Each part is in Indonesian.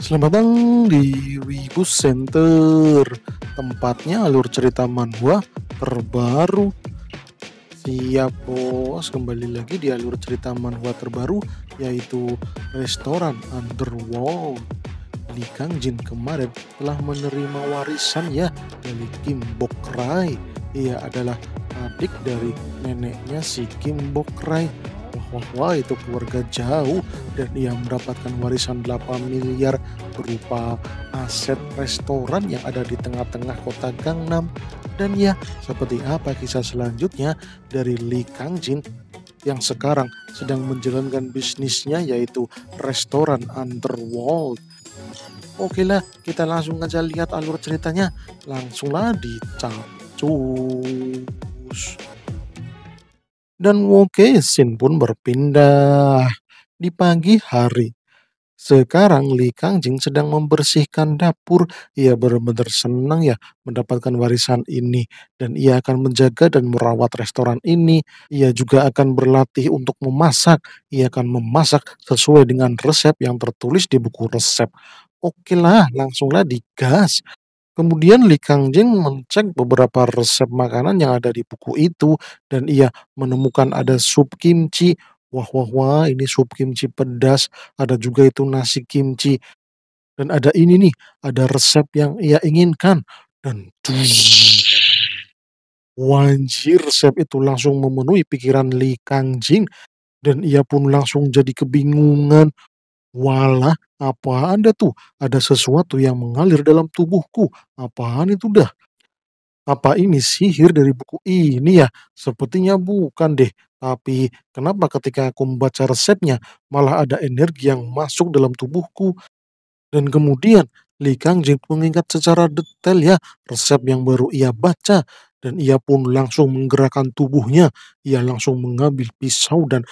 Selamat datang di Wibu Center Tempatnya alur cerita manhwa terbaru Siap bos, kembali lagi di alur cerita manhwa terbaru Yaitu Restoran Underworld Li Jin kemarin telah menerima warisan ya dari Kim Bokrai Ia adalah adik dari neneknya si Kim Bokrai bahwa itu keluarga jauh dan ia mendapatkan warisan 8 miliar berupa aset restoran yang ada di tengah-tengah kota Gangnam. Dan ya, seperti apa kisah selanjutnya dari Lee Kang Jin yang sekarang sedang menjalankan bisnisnya yaitu restoran Underworld. Oke lah, kita langsung aja lihat alur ceritanya. Langsunglah dicacus dan Wokesin pun berpindah di pagi hari. Sekarang Li Kangjing sedang membersihkan dapur. Ia benar-benar senang ya mendapatkan warisan ini. Dan ia akan menjaga dan merawat restoran ini. Ia juga akan berlatih untuk memasak. Ia akan memasak sesuai dengan resep yang tertulis di buku resep. Oke lah, langsunglah digas. Kemudian Li Kang Kangjing mencek beberapa resep makanan yang ada di buku itu dan ia menemukan ada sup kimchi. Wah wah wah, ini sup kimchi pedas, ada juga itu nasi kimchi. Dan ada ini nih, ada resep yang ia inginkan dan Wanjir, resep itu langsung memenuhi pikiran Li Kang Kangjing dan ia pun langsung jadi kebingungan. Walah, apa dah tuh? Ada sesuatu yang mengalir dalam tubuhku. Apaan itu dah? Apa ini sihir dari buku ini ya? Sepertinya bukan deh. Tapi kenapa ketika aku membaca resepnya malah ada energi yang masuk dalam tubuhku? Dan kemudian Li Kangjing mengingat secara detail ya resep yang baru ia baca dan ia pun langsung menggerakkan tubuhnya. Ia langsung mengambil pisau dan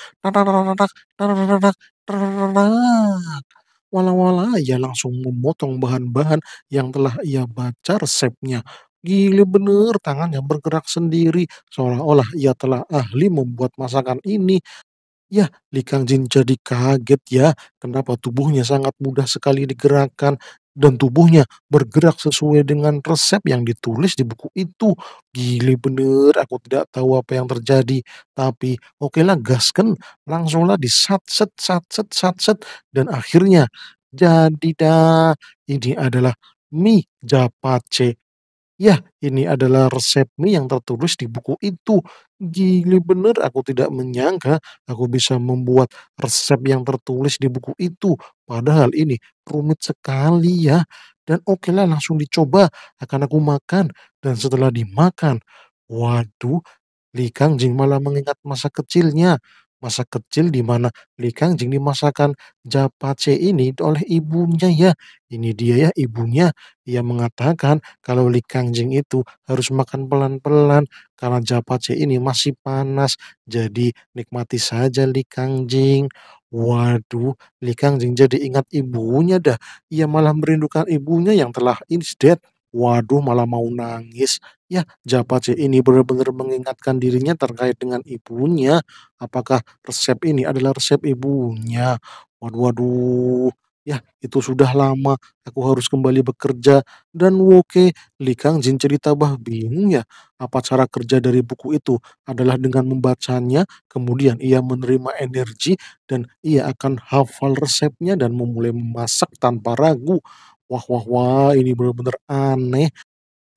walau Wala-wala ia langsung memotong bahan-bahan yang telah ia baca resepnya. Gila bener tangannya bergerak sendiri seolah-olah ia telah ahli membuat masakan ini. Ya, Li Kang Jin jadi kaget ya, kenapa tubuhnya sangat mudah sekali digerakkan dan tubuhnya bergerak sesuai dengan resep yang ditulis di buku itu. Gile bener, aku tidak tahu apa yang terjadi. Tapi oke lah gaskan, langsunglah di sat set sat set sat set dan akhirnya jadi dah ini adalah mie japace Ya, ini adalah resep mie yang tertulis di buku itu. Gile bener, aku tidak menyangka aku bisa membuat resep yang tertulis di buku itu. Padahal ini rumit sekali ya. Dan oke lah langsung dicoba, akan aku makan. Dan setelah dimakan, waduh, Li Kang Jing malah mengingat masa kecilnya. Masa kecil di mana Li Kangjing dimasakan japace ini oleh ibunya ya. Ini dia ya ibunya. Ia mengatakan kalau Li Kangjing itu harus makan pelan-pelan karena japace ini masih panas. Jadi nikmati saja Li Kangjing. Waduh, Li Kangjing jadi ingat ibunya dah. Ia malah merindukan ibunya yang telah instead Waduh, malah mau nangis. Ya, Japace ini benar-benar mengingatkan dirinya terkait dengan ibunya. Apakah resep ini adalah resep ibunya? Waduh, waduh. Ya, itu sudah lama. Aku harus kembali bekerja. Dan oke Li Kang Jin cerita bah bingung ya. Apa cara kerja dari buku itu adalah dengan membacanya, kemudian ia menerima energi dan ia akan hafal resepnya dan memulai memasak tanpa ragu wah wah wah ini benar-benar aneh.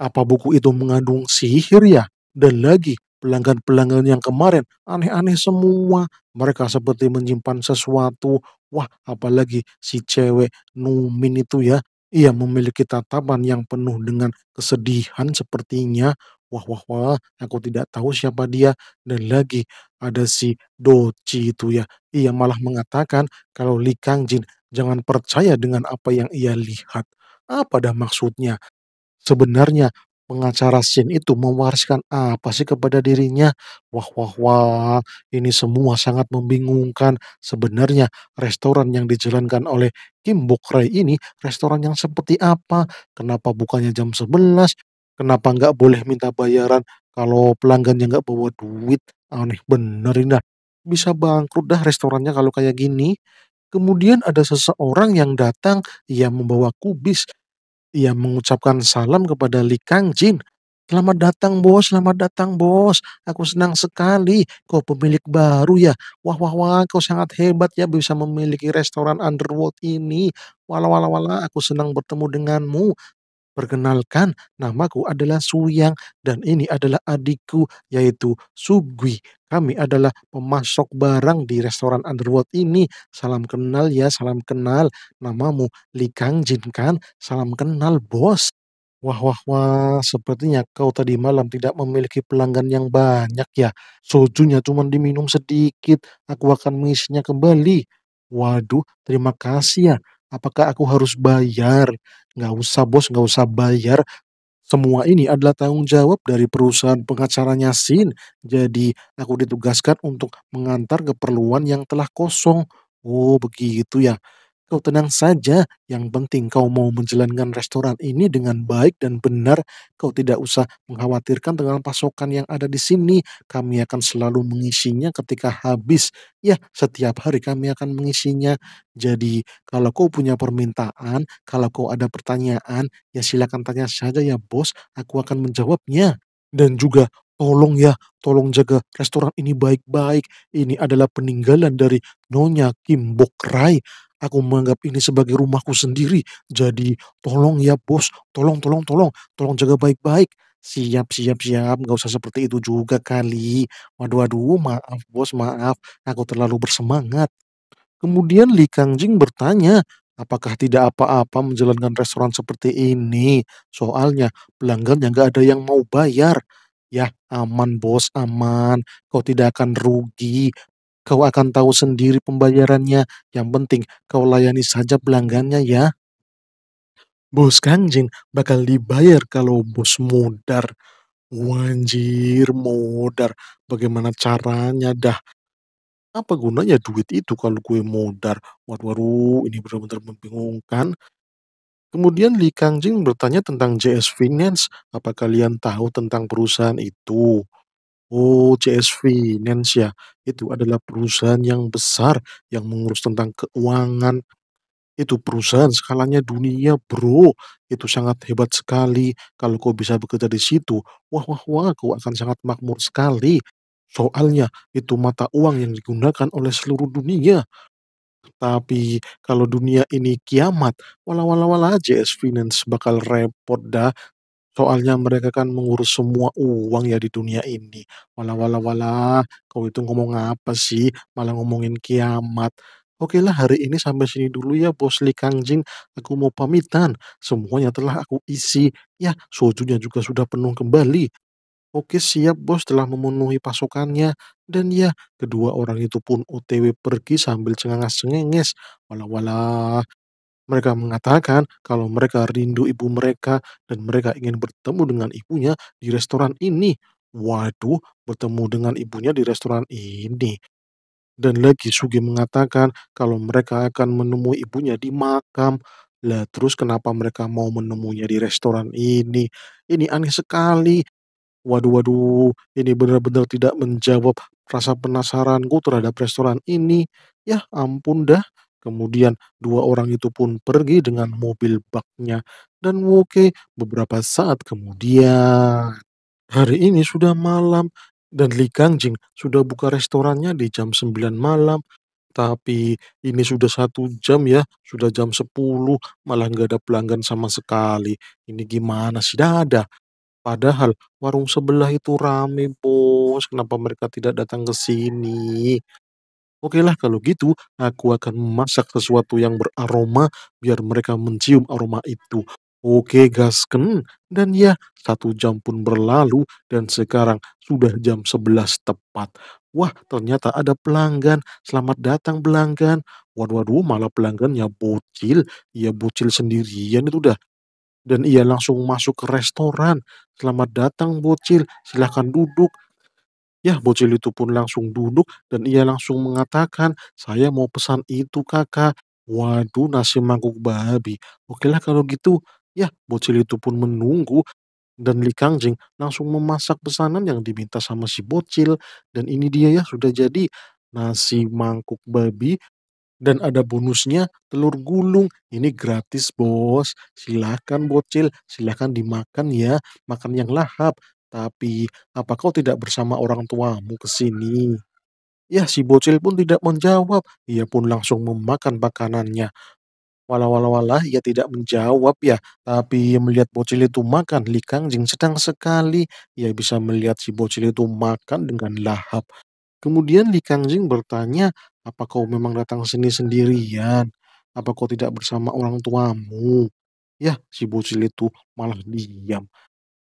Apa buku itu mengandung sihir ya? Dan lagi pelanggan-pelanggan yang kemarin aneh-aneh semua. Mereka seperti menyimpan sesuatu. Wah, apalagi si cewek Numin itu ya. Ia memiliki tatapan yang penuh dengan kesedihan sepertinya. Wah, wah, wah, aku tidak tahu siapa dia. Dan lagi ada si Doci itu ya. Ia malah mengatakan kalau Li Kangjin Jangan percaya dengan apa yang ia lihat. Apa dah maksudnya? Sebenarnya pengacara Shin itu mewariskan apa sih kepada dirinya? Wah, wah, wah, ini semua sangat membingungkan. Sebenarnya restoran yang dijalankan oleh Kim Rai ini restoran yang seperti apa? Kenapa bukannya jam 11? Kenapa nggak boleh minta bayaran kalau pelanggan yang nggak bawa duit? Aneh bener ini dah. Bisa bangkrut dah restorannya kalau kayak gini. Kemudian ada seseorang yang datang, ia membawa kubis. Ia mengucapkan salam kepada Li Kang Jin. Selamat datang bos, selamat datang bos. Aku senang sekali kau pemilik baru ya. Wah wah wah kau sangat hebat ya bisa memiliki restoran underworld ini. Wala wala wala aku senang bertemu denganmu. Perkenalkan, namaku adalah Suyang dan ini adalah adikku yaitu Sugwi. Kami adalah pemasok barang di restoran Underworld ini. Salam kenal ya, salam kenal. Namamu Li Kangjin kan? Salam kenal, bos. Wah, wah, wah, sepertinya kau tadi malam tidak memiliki pelanggan yang banyak ya. Sojunya cuma diminum sedikit, aku akan mengisinya kembali. Waduh, terima kasih ya. Apakah aku harus bayar? Nggak usah bos, nggak usah bayar. Semua ini adalah tanggung jawab dari perusahaan pengacaranya Sin. Jadi aku ditugaskan untuk mengantar keperluan yang telah kosong. Oh begitu ya. Kau tenang saja. Yang penting kau mau menjalankan restoran ini dengan baik dan benar. Kau tidak usah mengkhawatirkan dengan pasokan yang ada di sini. Kami akan selalu mengisinya ketika habis. Ya, setiap hari kami akan mengisinya. Jadi, kalau kau punya permintaan, kalau kau ada pertanyaan, ya silakan tanya saja ya, Bos. Aku akan menjawabnya. Dan juga tolong ya, tolong jaga restoran ini baik-baik. Ini adalah peninggalan dari Nonya Kim Bokrai. Aku menganggap ini sebagai rumahku sendiri. Jadi tolong ya bos, tolong, tolong, tolong. Tolong jaga baik-baik. Siap, siap, siap. gak usah seperti itu juga kali. Waduh, waduh, maaf bos, maaf. Aku terlalu bersemangat. Kemudian Li Kang Jing bertanya, apakah tidak apa-apa menjalankan restoran seperti ini? Soalnya pelanggan yang nggak ada yang mau bayar. Ya aman bos, aman. Kau tidak akan rugi. Kau akan tahu sendiri pembayarannya. Yang penting, kau layani saja pelanggannya ya. Bos Kangjin bakal dibayar kalau bos modar. Wanjir, modar. Bagaimana caranya dah? Apa gunanya duit itu kalau gue modar? Waduh, ini benar-benar membingungkan. Kemudian Li Kangjin bertanya tentang JS Finance, apa kalian tahu tentang perusahaan itu? Oh, CSV, ya. Itu adalah perusahaan yang besar yang mengurus tentang keuangan. Itu perusahaan skalanya dunia, bro. Itu sangat hebat sekali. Kalau kau bisa bekerja di situ, wah, wah, wah, kau akan sangat makmur sekali. Soalnya, itu mata uang yang digunakan oleh seluruh dunia. Tapi kalau dunia ini kiamat, wala-wala-wala CS Finance bakal repot dah Soalnya mereka kan mengurus semua uang ya di dunia ini. Walah walah walah, kau itu ngomong apa sih? Malah ngomongin kiamat. Oke lah hari ini sampai sini dulu ya Bos Kang Kangjing. Aku mau pamitan. Semuanya telah aku isi. Ya, sojunya juga sudah penuh kembali. Oke siap bos telah memenuhi pasokannya dan ya kedua orang itu pun OTW pergi sambil cengangas-cengenges. Walah-walah mereka mengatakan kalau mereka rindu ibu mereka dan mereka ingin bertemu dengan ibunya di restoran ini. Waduh, bertemu dengan ibunya di restoran ini. Dan lagi Sugi mengatakan kalau mereka akan menemui ibunya di makam. Lah terus kenapa mereka mau menemunya di restoran ini? Ini aneh sekali. Waduh, waduh, ini benar-benar tidak menjawab rasa penasaranku terhadap restoran ini. Ya ampun dah, Kemudian dua orang itu pun pergi dengan mobil baknya dan Woke beberapa saat kemudian. Hari ini sudah malam dan Li Kangjing sudah buka restorannya di jam 9 malam. Tapi ini sudah satu jam ya, sudah jam 10, malah nggak ada pelanggan sama sekali. Ini gimana sih dada? Padahal warung sebelah itu rame bos, kenapa mereka tidak datang ke sini? Oke lah kalau gitu, aku akan memasak sesuatu yang beraroma biar mereka mencium aroma itu. Oke, gasken. Dan ya, satu jam pun berlalu dan sekarang sudah jam 11 tepat. Wah, ternyata ada pelanggan. Selamat datang pelanggan. Waduh, waduh, malah pelanggannya bocil. Iya, bocil sendirian itu dah. Dan ia langsung masuk ke restoran. Selamat datang bocil, silahkan duduk. Ya, bocil itu pun langsung duduk dan ia langsung mengatakan, "Saya mau pesan itu, Kakak." Waduh, nasi mangkuk babi. Oke lah kalau gitu. Ya, bocil itu pun menunggu dan Li Kangjing langsung memasak pesanan yang diminta sama si bocil. Dan ini dia ya, sudah jadi nasi mangkuk babi dan ada bonusnya telur gulung. Ini gratis, Bos. Silahkan bocil, silahkan dimakan ya. Makan yang lahap. Tapi, apa kau tidak bersama orang tuamu ke sini? Ya, si bocil pun tidak menjawab. Ia pun langsung memakan makanannya. Walau-walau-walah ia tidak menjawab ya, tapi ia melihat bocil itu makan Li kangjing sedang sekali. Ia bisa melihat si bocil itu makan dengan lahap. Kemudian Li kangjing bertanya, apa kau memang datang sini sendirian? Apa kau tidak bersama orang tuamu? Ya, si bocil itu malah diam.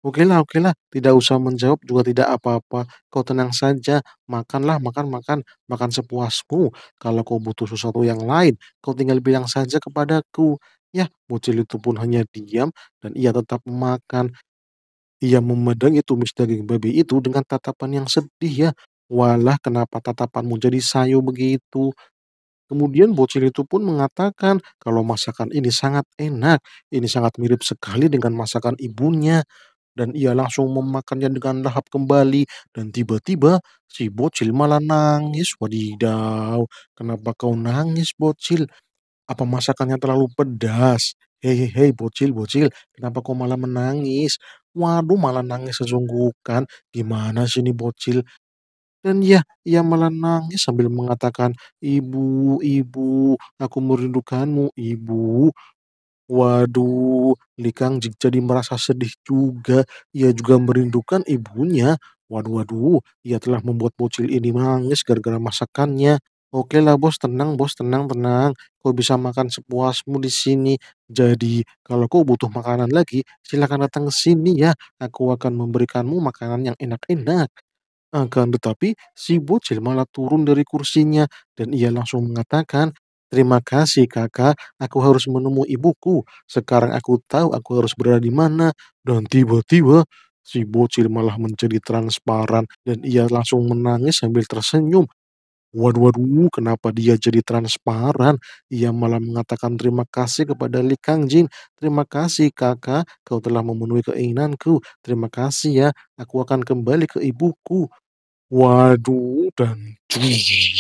Oke lah, oke lah, tidak usah menjawab juga tidak apa-apa. Kau tenang saja, makanlah, makan, makan, makan sepuasmu. Kalau kau butuh sesuatu yang lain, kau tinggal bilang saja kepadaku. Ya, bocil itu pun hanya diam dan ia tetap makan. Ia memedang itu mis daging babi itu dengan tatapan yang sedih ya. Walah, kenapa tatapanmu jadi sayu begitu? Kemudian bocil itu pun mengatakan kalau masakan ini sangat enak, ini sangat mirip sekali dengan masakan ibunya dan ia langsung memakannya dengan lahap kembali dan tiba-tiba si bocil malah nangis. Wadidaw, kenapa kau nangis bocil? Apa masakannya terlalu pedas? Hei, hei, bocil, bocil, kenapa kau malah menangis? Waduh, malah nangis sesungguhkan. Gimana sih ini bocil? Dan ya, ia malah nangis sambil mengatakan, Ibu, ibu, aku merindukanmu, ibu. Waduh, Likang Jik jadi merasa sedih juga. Ia juga merindukan ibunya. Waduh waduh, ia telah membuat bocil ini nangis gara-gara masakannya. Oke lah Bos, tenang Bos, tenang tenang. Kau bisa makan sepuasmu di sini. Jadi, kalau kau butuh makanan lagi, silakan datang ke sini ya. Aku akan memberikanmu makanan yang enak-enak. Akan tetapi, si bocil malah turun dari kursinya dan ia langsung mengatakan Terima kasih kakak, aku harus menemui ibuku. Sekarang aku tahu aku harus berada di mana. Dan tiba-tiba si bocil malah menjadi transparan dan ia langsung menangis sambil tersenyum. Waduh, waduh, kenapa dia jadi transparan? Ia malah mengatakan terima kasih kepada Li Kang Jin. Terima kasih kakak, kau telah memenuhi keinginanku. Terima kasih ya, aku akan kembali ke ibuku. Waduh, dan cuy.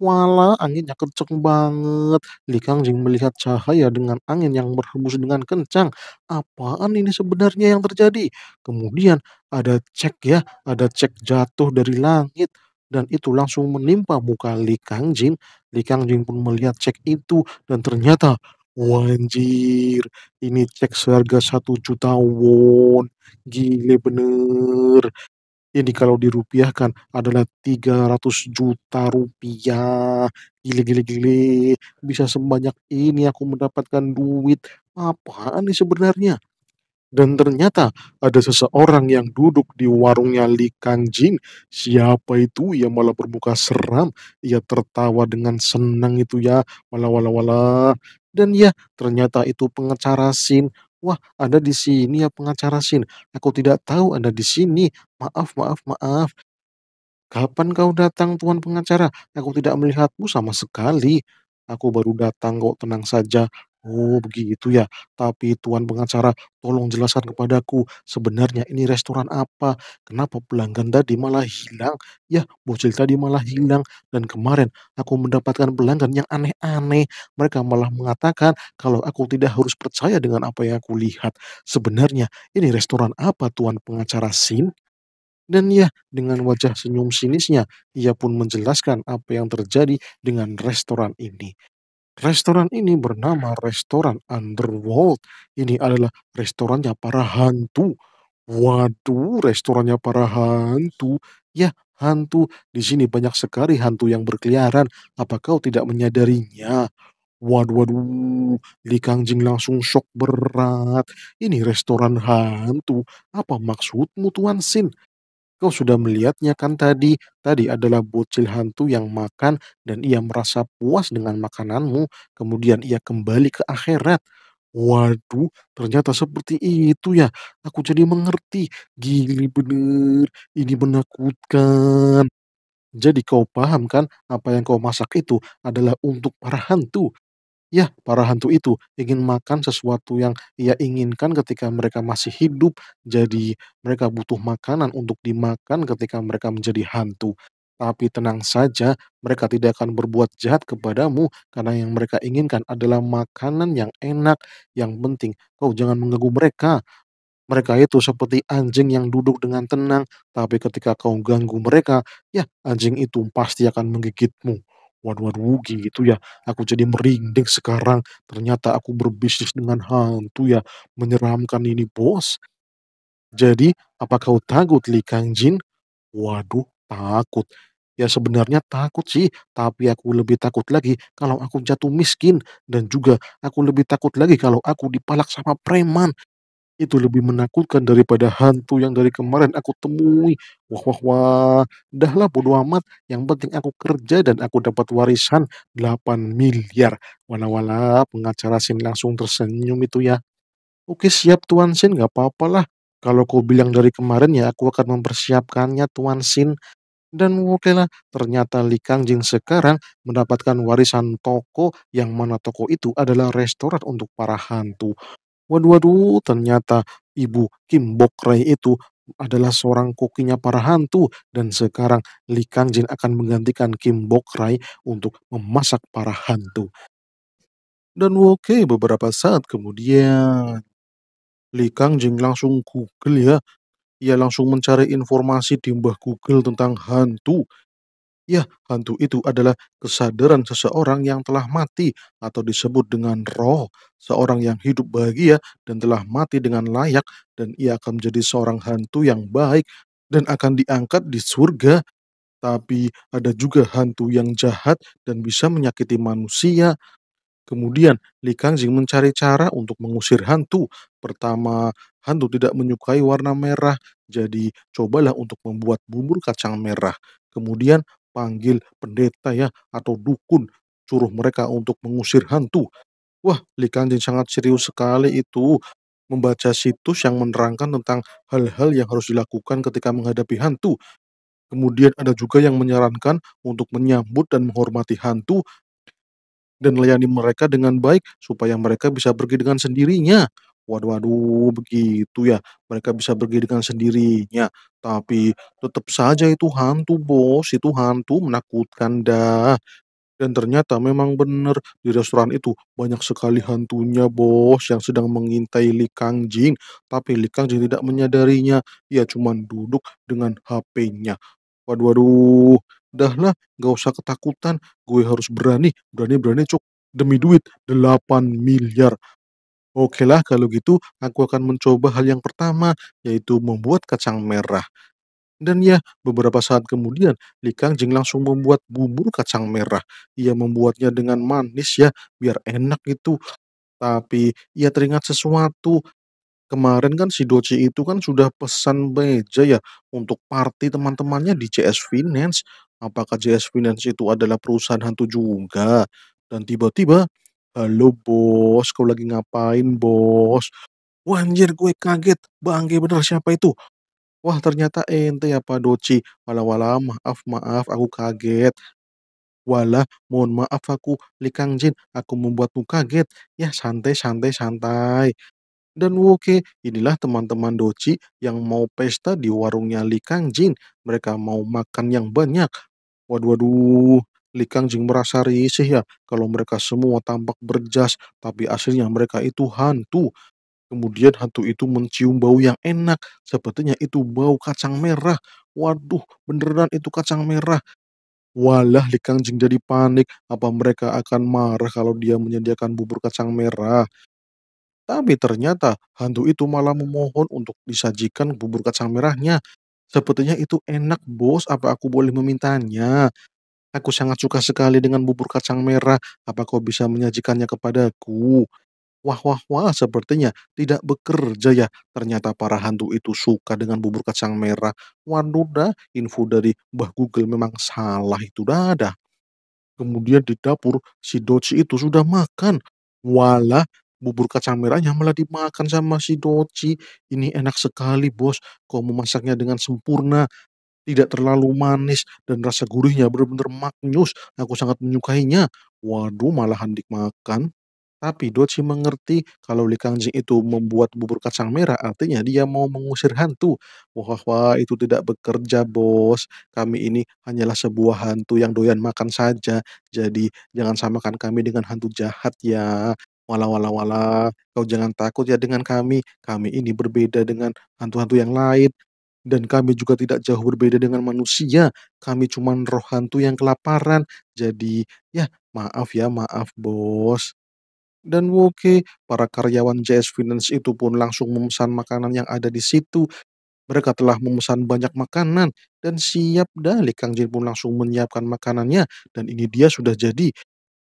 Wala anginnya kenceng banget. Li Jing melihat cahaya dengan angin yang berhembus dengan kencang. Apaan ini sebenarnya yang terjadi? Kemudian ada cek ya, ada cek jatuh dari langit. Dan itu langsung menimpa muka Li Kangjing. Li Kangjing pun melihat cek itu dan ternyata Wanjir, ini cek seharga satu juta won. Gile bener. Ini kalau dirupiahkan adalah 300 juta rupiah. Gile, gile, gile. Bisa sebanyak ini aku mendapatkan duit. Apaan nih sebenarnya? Dan ternyata ada seseorang yang duduk di warungnya Li Jin. Siapa itu? Ia malah berbuka seram. Ia tertawa dengan senang itu ya. Wala wala wala. Dan ya, ternyata itu pengecara Sin. Wah, Anda di sini ya pengacara SIN? Aku tidak tahu Anda di sini. Maaf, maaf, maaf. Kapan kau datang, Tuan pengacara? Aku tidak melihatmu sama sekali. Aku baru datang kok, tenang saja. Oh, begitu ya. Tapi tuan pengacara, tolong jelaskan kepadaku, sebenarnya ini restoran apa? Kenapa pelanggan tadi malah hilang? Ya, bocil tadi malah hilang. Dan kemarin aku mendapatkan pelanggan yang aneh-aneh. Mereka malah mengatakan kalau aku tidak harus percaya dengan apa yang aku lihat. Sebenarnya ini restoran apa, tuan pengacara Sin? Dan ya, dengan wajah senyum sinisnya, ia pun menjelaskan apa yang terjadi dengan restoran ini. Restoran ini bernama Restoran Underworld. Ini adalah restorannya para hantu. Waduh, restorannya para hantu. Ya, hantu. Di sini banyak sekali hantu yang berkeliaran. Apa kau tidak menyadarinya? Waduh, waduh, Li Kangjing langsung shock berat. Ini restoran hantu. Apa maksudmu, Tuan Sin? Kau sudah melihatnya kan tadi? Tadi adalah bocil hantu yang makan dan ia merasa puas dengan makananmu. Kemudian ia kembali ke akhirat. Waduh, ternyata seperti itu ya. Aku jadi mengerti. Gini bener, ini menakutkan. Jadi kau paham kan, apa yang kau masak itu adalah untuk para hantu. Ya, para hantu itu ingin makan sesuatu yang ia inginkan ketika mereka masih hidup, jadi mereka butuh makanan untuk dimakan ketika mereka menjadi hantu. Tapi tenang saja, mereka tidak akan berbuat jahat kepadamu karena yang mereka inginkan adalah makanan yang enak. Yang penting, kau jangan mengganggu mereka. Mereka itu seperti anjing yang duduk dengan tenang, tapi ketika kau ganggu mereka, ya anjing itu pasti akan menggigitmu. Waduh, waduh gitu ya. Aku jadi merinding sekarang. Ternyata aku berbisnis dengan hantu ya. Menyeramkan ini, Bos. Jadi, apa kau takut Li Kang Jin? Waduh, takut. Ya sebenarnya takut sih, tapi aku lebih takut lagi kalau aku jatuh miskin dan juga aku lebih takut lagi kalau aku dipalak sama preman itu lebih menakutkan daripada hantu yang dari kemarin aku temui. Wah, wah, wah. Dahlah bodo amat. Yang penting aku kerja dan aku dapat warisan 8 miliar. Wala-wala pengacara Sin langsung tersenyum itu ya. Oke siap Tuan Sin, gak apa-apalah. Kalau kau bilang dari kemarin ya aku akan mempersiapkannya Tuan Sin. Dan lah, ternyata Li Kang Jing sekarang mendapatkan warisan toko yang mana toko itu adalah restoran untuk para hantu. Waduh, waduh, ternyata Ibu Kim Bok Rae itu adalah seorang kokinya para hantu dan sekarang Lee Kang Jin akan menggantikan Kim Bok Rae untuk memasak para hantu. Dan oke, okay, beberapa saat kemudian Lee Kang Jin langsung Google ya. Ia langsung mencari informasi di mbah Google tentang hantu Ya, hantu itu adalah kesadaran seseorang yang telah mati atau disebut dengan roh, seorang yang hidup bahagia dan telah mati dengan layak dan ia akan menjadi seorang hantu yang baik dan akan diangkat di surga. Tapi ada juga hantu yang jahat dan bisa menyakiti manusia. Kemudian Li Kangjing mencari cara untuk mengusir hantu. Pertama, hantu tidak menyukai warna merah, jadi cobalah untuk membuat bubur kacang merah. Kemudian panggil pendeta ya atau dukun, suruh mereka untuk mengusir hantu. Wah, Li Kanjeng sangat serius sekali itu membaca situs yang menerangkan tentang hal-hal yang harus dilakukan ketika menghadapi hantu. Kemudian ada juga yang menyarankan untuk menyambut dan menghormati hantu dan layani mereka dengan baik supaya mereka bisa pergi dengan sendirinya. Waduh, waduh, begitu ya. Mereka bisa pergi dengan sendirinya. Tapi tetap saja itu hantu, bos. Itu hantu menakutkan dah. Dan ternyata memang benar di restoran itu banyak sekali hantunya bos yang sedang mengintai Li kang Jing. Tapi Li kang Jing tidak menyadarinya. Ia cuma duduk dengan HP-nya. Waduh, waduh. Dah lah, gak usah ketakutan. Gue harus berani, berani-berani cuk. Demi duit 8 miliar. Oke lah, kalau gitu aku akan mencoba hal yang pertama, yaitu membuat kacang merah. Dan ya, beberapa saat kemudian, Li Kang Jing langsung membuat bubur kacang merah. Ia membuatnya dengan manis ya, biar enak gitu. Tapi ia teringat sesuatu. Kemarin kan si Doci itu kan sudah pesan meja ya untuk party teman-temannya di JS Finance. Apakah JS Finance itu adalah perusahaan hantu juga? Dan tiba-tiba halo bos kau lagi ngapain bos wah anjir gue kaget bangke bener siapa itu wah ternyata ente ya Pak doci wala wala maaf maaf aku kaget Walah, mohon maaf aku, Likang Jin, aku membuatmu kaget. Ya, santai, santai, santai. Dan oke, inilah teman-teman Doci yang mau pesta di warungnya Likang Jin. Mereka mau makan yang banyak. Waduh, waduh, Li Kangjing merasa risih ya kalau mereka semua tampak berjas, tapi aslinya mereka itu hantu. Kemudian hantu itu mencium bau yang enak, sepertinya itu bau kacang merah. Waduh, beneran itu kacang merah. Walah, Li Kangjing jadi panik. Apa mereka akan marah kalau dia menyediakan bubur kacang merah? Tapi ternyata hantu itu malah memohon untuk disajikan bubur kacang merahnya. Sepertinya itu enak, bos. Apa aku boleh memintanya? Aku sangat suka sekali dengan bubur kacang merah. Apa kau bisa menyajikannya kepadaku? Wah, wah, wah, sepertinya tidak bekerja ya. Ternyata para hantu itu suka dengan bubur kacang merah. Waduh dah, info dari Mbah Google memang salah itu dadah. Kemudian di dapur, si Doci itu sudah makan. Walah, bubur kacang merahnya malah dimakan sama si Doci. Ini enak sekali, bos. Kau memasaknya dengan sempurna tidak terlalu manis dan rasa gurihnya benar-benar maknyus. Aku sangat menyukainya. Waduh, malah handik makan. Tapi Doci mengerti kalau Li Kangjing itu membuat bubur kacang merah, artinya dia mau mengusir hantu. Wah, wah, itu tidak bekerja, bos. Kami ini hanyalah sebuah hantu yang doyan makan saja. Jadi jangan samakan kami dengan hantu jahat ya. Wala wala wala, kau jangan takut ya dengan kami. Kami ini berbeda dengan hantu-hantu yang lain dan kami juga tidak jauh berbeda dengan manusia. Kami cuma roh hantu yang kelaparan. Jadi, ya maaf ya, maaf bos. Dan oke para karyawan JS Finance itu pun langsung memesan makanan yang ada di situ. Mereka telah memesan banyak makanan dan siap dah Li Kang Jin pun langsung menyiapkan makanannya dan ini dia sudah jadi.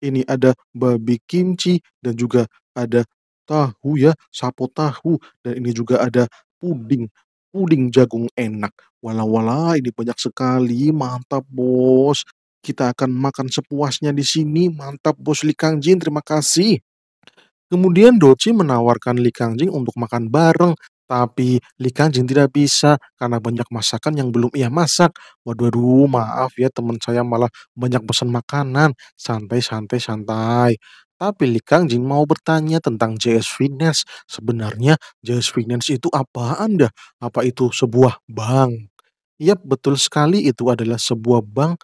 Ini ada babi kimchi dan juga ada tahu ya, sapo tahu dan ini juga ada puding puding jagung enak. walau wala ini banyak sekali, mantap bos. Kita akan makan sepuasnya di sini, mantap bos Li Kang Jin, terima kasih. Kemudian Doci menawarkan Li Kang Jin untuk makan bareng, tapi Li Kang Jin tidak bisa karena banyak masakan yang belum ia masak. Waduh, waduh maaf ya teman saya malah banyak pesan makanan. Santai, santai, santai. Tapi Kang Jin mau bertanya tentang JS Finance. Sebenarnya JS Finance itu apa, anda? Apa itu sebuah bank? Yap, betul sekali itu adalah sebuah bank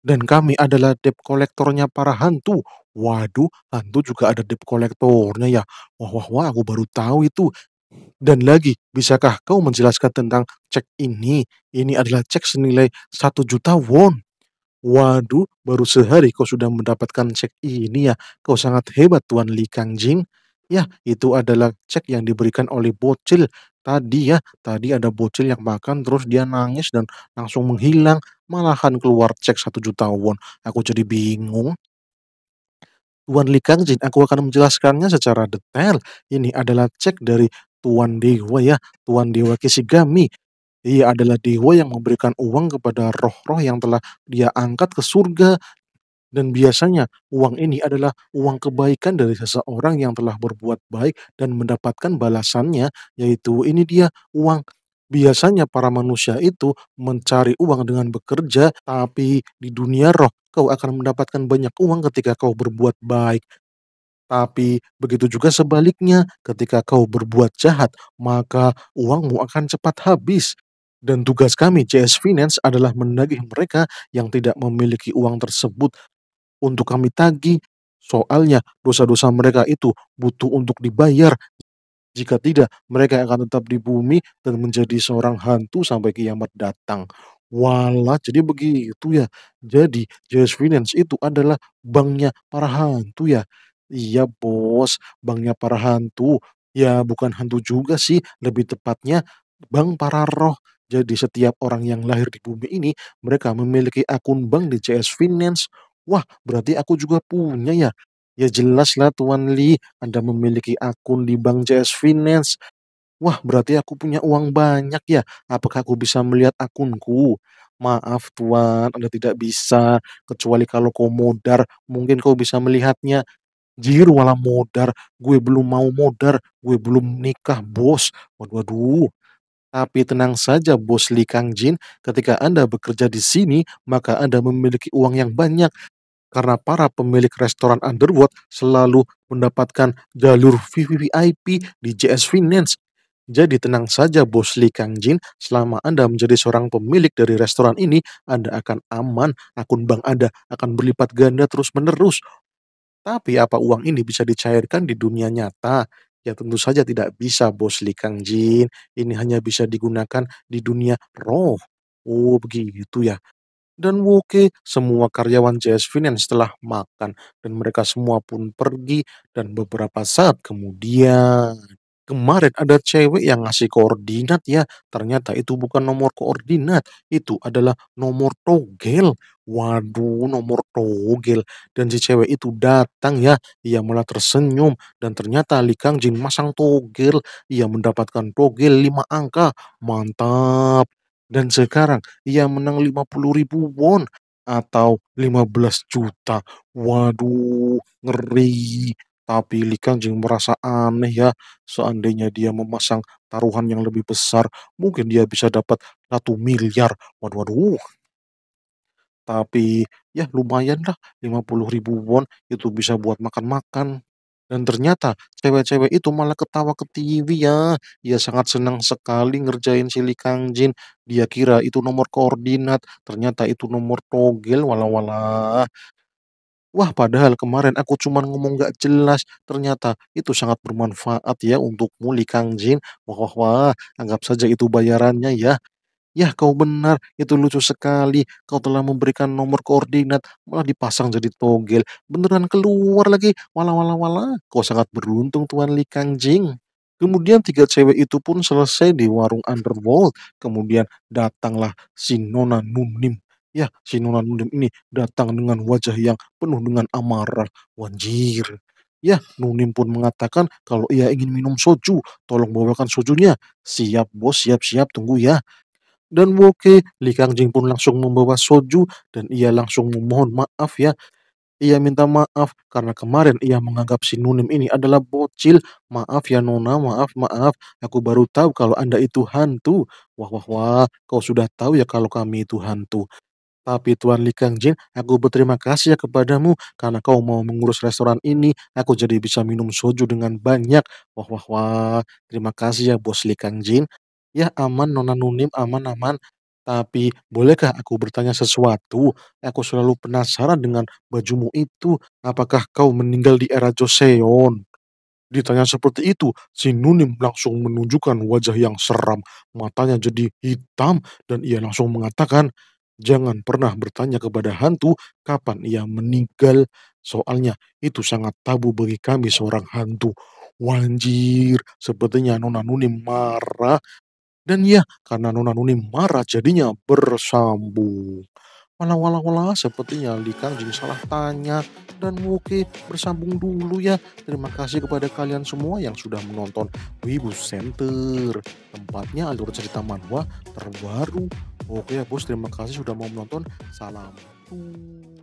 dan kami adalah debt kolektornya para hantu. Waduh, hantu juga ada debt kolektornya ya. Wah, wah, wah, aku baru tahu itu. Dan lagi, bisakah kau menjelaskan tentang cek ini? Ini adalah cek senilai 1 juta won. Waduh, baru sehari kau sudah mendapatkan cek ini ya. Kau sangat hebat, Tuan Li Kang Jing. Ya, itu adalah cek yang diberikan oleh bocil tadi ya. Tadi ada bocil yang makan terus dia nangis dan langsung menghilang. Malahan keluar cek satu juta won. Aku jadi bingung. Tuan Li Kang Jing. aku akan menjelaskannya secara detail. Ini adalah cek dari Tuan Dewa ya, Tuan Dewa Kisigami ia adalah dewa yang memberikan uang kepada roh-roh yang telah Dia angkat ke surga, dan biasanya uang ini adalah uang kebaikan dari seseorang yang telah berbuat baik dan mendapatkan balasannya, yaitu ini dia uang. Biasanya para manusia itu mencari uang dengan bekerja, tapi di dunia roh kau akan mendapatkan banyak uang ketika kau berbuat baik. Tapi begitu juga sebaliknya, ketika kau berbuat jahat, maka uangmu akan cepat habis. Dan tugas kami JS Finance adalah menagih mereka yang tidak memiliki uang tersebut untuk kami tagih. Soalnya dosa-dosa mereka itu butuh untuk dibayar. Jika tidak, mereka akan tetap di bumi dan menjadi seorang hantu sampai kiamat datang. Walah, jadi begitu ya. Jadi, JS Finance itu adalah banknya para hantu ya. Iya bos, banknya para hantu. Ya bukan hantu juga sih, lebih tepatnya bank para roh. Jadi setiap orang yang lahir di bumi ini, mereka memiliki akun bank di JS Finance. Wah, berarti aku juga punya ya. Ya jelaslah Tuan Li, Anda memiliki akun di bank JS Finance. Wah, berarti aku punya uang banyak ya. Apakah aku bisa melihat akunku? Maaf Tuan, Anda tidak bisa. Kecuali kalau kau modar, mungkin kau bisa melihatnya. Jir wala modar, gue belum mau modar, gue belum nikah bos. Waduh, waduh, tapi tenang saja Bos Li Kang Jin, ketika Anda bekerja di sini, maka Anda memiliki uang yang banyak. Karena para pemilik restoran Underwood selalu mendapatkan jalur VVIP di JS Finance. Jadi tenang saja Bos Li Kang Jin, selama Anda menjadi seorang pemilik dari restoran ini, Anda akan aman, akun bank Anda akan berlipat ganda terus-menerus. Tapi apa uang ini bisa dicairkan di dunia nyata? Ya tentu saja tidak bisa Bos Li Kang Jin, ini hanya bisa digunakan di dunia roh. Oh begitu ya. Dan Woke, semua karyawan JS Finance setelah makan dan mereka semua pun pergi dan beberapa saat kemudian Kemarin ada cewek yang ngasih koordinat ya, ternyata itu bukan nomor koordinat, itu adalah nomor togel. Waduh, nomor togel. Dan si cewek itu datang ya, ia malah tersenyum. Dan ternyata Li Kang Jin masang togel, ia mendapatkan togel lima angka. Mantap. Dan sekarang ia menang 50 ribu won atau 15 juta. Waduh, ngeri. Tapi Li Jin merasa aneh ya, seandainya dia memasang taruhan yang lebih besar, mungkin dia bisa dapat satu miliar. Waduh, waduh. Tapi ya lumayan lah, 50 ribu won itu bisa buat makan-makan. Dan ternyata cewek-cewek itu malah ketawa ke TV ya. Ia sangat senang sekali ngerjain si Li Kang Jin. Dia kira itu nomor koordinat, ternyata itu nomor togel walau walah Wah, padahal kemarin aku cuma ngomong gak jelas, ternyata itu sangat bermanfaat ya untuk muli Kang Jin. Wah wah wah, anggap saja itu bayarannya ya. Ya, kau benar, itu lucu sekali. Kau telah memberikan nomor koordinat, malah dipasang jadi togel. Beneran keluar lagi, walah walah walah. Kau sangat beruntung Tuan Li Kang Jin. Kemudian tiga cewek itu pun selesai di warung Underworld. Kemudian datanglah si Nona Nunim Ya, si Nona ini datang dengan wajah yang penuh dengan amarah. Wanjir. Ya, Nunim pun mengatakan kalau ia ingin minum soju, tolong bawakan sojunya. Siap bos, siap-siap, tunggu ya. Dan Woke, Li Kang Jing pun langsung membawa soju dan ia langsung memohon maaf ya. Ia minta maaf karena kemarin ia menganggap si Nunim ini adalah bocil. Maaf ya Nona, maaf, maaf. Aku baru tahu kalau Anda itu hantu. Wah, wah, wah. Kau sudah tahu ya kalau kami itu hantu. Tapi Tuan Li Kang Jin, aku berterima kasih ya kepadamu karena kau mau mengurus restoran ini. Aku jadi bisa minum soju dengan banyak. Wah, wah, wah. Terima kasih ya bos Li Kang Jin. Ya aman, nona Nunim aman-aman. Tapi bolehkah aku bertanya sesuatu? Aku selalu penasaran dengan bajumu itu. Apakah kau meninggal di era Joseon? Ditanya seperti itu, si Nunim langsung menunjukkan wajah yang seram. Matanya jadi hitam dan ia langsung mengatakan, Jangan pernah bertanya kepada hantu kapan ia meninggal, soalnya itu sangat tabu bagi kami seorang hantu. Wanjir, sepertinya Nona Nuni marah. Dan ya, karena Nona Nuni marah jadinya bersambung. wala wala wala sepertinya Li Kangjing salah tanya dan oke bersambung dulu ya. Terima kasih kepada kalian semua yang sudah menonton Wibu Center. Tempatnya alur cerita manhwa terbaru Oke ya bos, terima kasih sudah mau menonton. Salam.